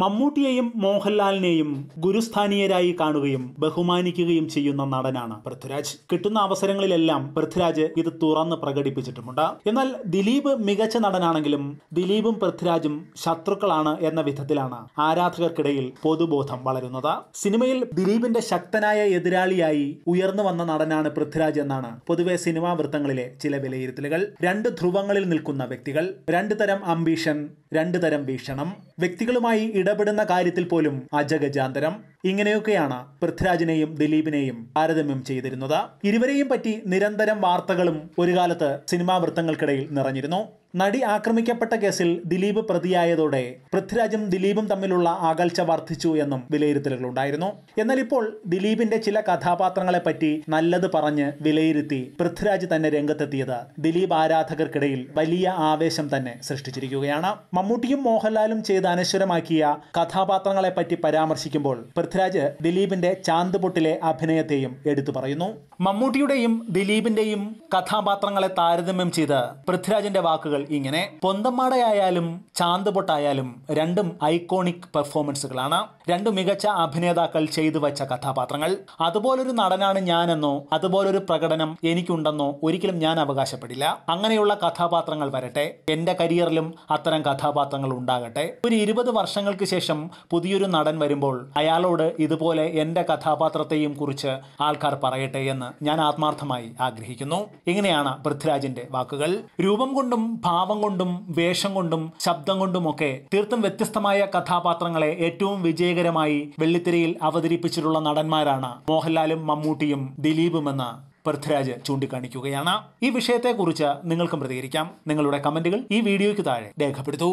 മമ്മൂട്ടിയെയും മോഹൻലാലിനെയും ഗുരുസ്ഥാനീയരായി കാണുകയും ബഹുമാനിക്കുകയും ചെയ്യുന്ന നടനാണ് പൃഥ്വിരാജ് കിട്ടുന്ന അവസരങ്ങളിലെല്ലാം പൃഥ്വിരാജ് ഇത് തുറന്ന് പ്രകടിപ്പിച്ചിട്ടുമുണ്ട് എന്നാൽ ദിലീപ് മികച്ച നടനാണെങ്കിലും ദിലീപും പൃഥ്വിരാജും ശത്രുക്കളാണ് എന്ന വിധത്തിലാണ് ആരാധകർക്കിടയിൽ പൊതുബോധം വളരുന്നത് സിനിമയിൽ ദിലീപിന്റെ ശക്തനായ എതിരാളിയായി ഉയർന്നു വന്ന നടനാണ് പൃഥ്വിരാജ് എന്നാണ് പൊതുവെ സിനിമാ വൃത്തങ്ങളിലെ ചില വിലയിരുത്തലുകൾ രണ്ട് ധ്രുവങ്ങളിൽ നിൽക്കുന്ന വ്യക്തികൾ രണ്ട് തരം അംബീഷൻ രണ്ടു തരം വീക്ഷണം വ്യക്തികളുമായി ഇടപെടുന്ന കാര്യത്തിൽ പോലും അജഗജാന്തരം ഇങ്ങനെയൊക്കെയാണ് പൃഥ്വിരാജിനെയും ദിലീപിനെയും താരതമ്യം ചെയ്തിരുന്നത് ഇരുവരെയും പറ്റി നിരന്തരം വാർത്തകളും ഒരു കാലത്ത് സിനിമാ വൃത്തങ്ങൾക്കിടയിൽ നിറഞ്ഞിരുന്നു നടി ആക്രമിക്കപ്പെട്ട കേസിൽ ദിലീപ് പ്രതിയായതോടെ പൃഥ്വിരാജും ദിലീപും തമ്മിലുള്ള അകൽച്ച വർദ്ധിച്ചു എന്നും വിലയിരുത്തലുകളുണ്ടായിരുന്നു എന്നാൽ ഇപ്പോൾ ദിലീപിന്റെ ചില കഥാപാത്രങ്ങളെ പറ്റി നല്ലത് പറഞ്ഞ് വിലയിരുത്തി പൃഥ്വിരാജ് തന്നെ രംഗത്തെത്തിയത് ദിലീപ് ആരാധകർക്കിടയിൽ വലിയ ആവേശം തന്നെ സൃഷ്ടിച്ചിരിക്കുകയാണ് മമ്മൂട്ടിയും മോഹൻലാലും ചെയ്ത് അനശ്വരമാക്കിയ കഥാപാത്രങ്ങളെ പറ്റി പരാമർശിക്കുമ്പോൾ പൃഥ്വിരാജ് ദിലീപിന്റെ ചാന്ത് പൊട്ടിലെ അഭിനയത്തെയും എടുത്തു പറയുന്നു മമ്മൂട്ടിയുടെയും ദിലീപിന്റെയും കഥാപാത്രങ്ങളെ താരതമ്യം ചെയ്ത് പൃഥ്വിരാജിന്റെ വാക്കുകൾ ഇങ്ങനെ പൊന്തമ്മാടയായാലും ചാന്ത് പൊട്ടായാലും രണ്ടും ഐക്കോണിക് പെർഫോമൻസുകളാണ് രണ്ടു മികച്ച അഭിനേതാക്കൾ ചെയ്തു വച്ച കഥാപാത്രങ്ങൾ അതുപോലൊരു നടനാണ് ഞാനെന്നോ അതുപോലൊരു പ്രകടനം എനിക്കുണ്ടെന്നോ ഒരിക്കലും ഞാൻ അവകാശപ്പെടില്ല അങ്ങനെയുള്ള കഥാപാത്രങ്ങൾ വരട്ടെ എന്റെ കരിയറിലും അത്തരം കഥാപാത്രങ്ങൾ ഉണ്ടാകട്ടെ ഒരു ഇരുപത് വർഷങ്ങൾക്ക് ശേഷം പുതിയൊരു നടൻ വരുമ്പോൾ അയാളോട് എന്നോട് ഇതുപോലെ എന്റെ കഥാപാത്രത്തെയും കുറിച്ച് ആൾക്കാർ പറയട്ടെ എന്ന് ഞാൻ ആത്മാർത്ഥമായി ആഗ്രഹിക്കുന്നു ഇങ്ങനെയാണ് പൃഥ്വിരാജിന്റെ വാക്കുകൾ രൂപം കൊണ്ടും ഭാവം കൊണ്ടും വേഷം കൊണ്ടും ശബ്ദം കൊണ്ടുമൊക്കെ തീർത്തും വ്യത്യസ്തമായ കഥാപാത്രങ്ങളെ ഏറ്റവും വിജയകരമായി വെള്ളിത്തിരയിൽ അവതരിപ്പിച്ചിട്ടുള്ള നടന്മാരാണ് മോഹൻലാലും മമ്മൂട്ടിയും ദിലീപുമെന്ന് പൃഥ്വിരാജ് ചൂണ്ടിക്കാണിക്കുകയാണ് ഈ വിഷയത്തെക്കുറിച്ച് നിങ്ങൾക്കും പ്രതികരിക്കാം നിങ്ങളുടെ കമന്റുകൾ ഈ വീഡിയോയ്ക്ക് താഴെ രേഖപ്പെടുത്തൂ